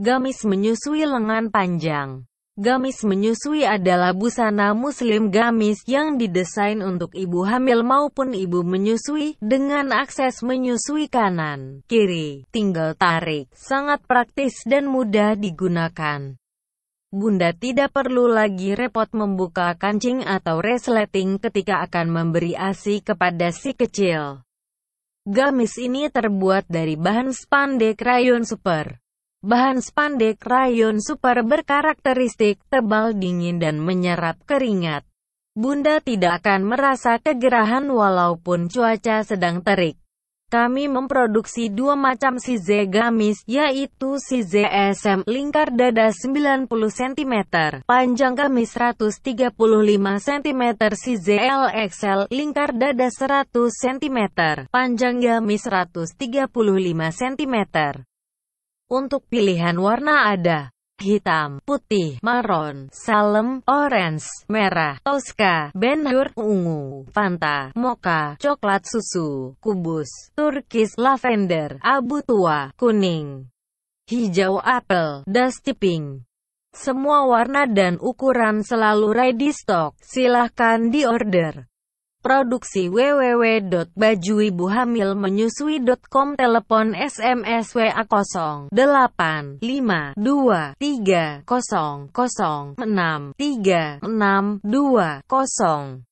Gamis menyusui lengan panjang. Gamis menyusui adalah busana muslim gamis yang didesain untuk ibu hamil maupun ibu menyusui, dengan akses menyusui kanan, kiri, tinggal tarik, sangat praktis dan mudah digunakan. Bunda tidak perlu lagi repot membuka kancing atau resleting ketika akan memberi ASI kepada si kecil. Gamis ini terbuat dari bahan spandek rayon super. Bahan spandek rayon super berkarakteristik tebal dingin dan menyerap keringat. Bunda tidak akan merasa kegerahan walaupun cuaca sedang terik. Kami memproduksi dua macam size gamis, yaitu size SM lingkar dada 90 cm, panjang gamis 135 cm, size L/XL lingkar dada 100 cm, panjang gamis 135 cm. Untuk pilihan warna ada hitam, putih, maron, salem, orange, merah, toska, benhur, ungu, fanta, moka, coklat susu, kubus, turkis, lavender, abu tua, kuning, hijau apel, dusty pink. Semua warna dan ukuran selalu ready stock, silahkan diorder. Produksi www.bajuibuhamilmenyusui.com Telepon SMS WA 085230063632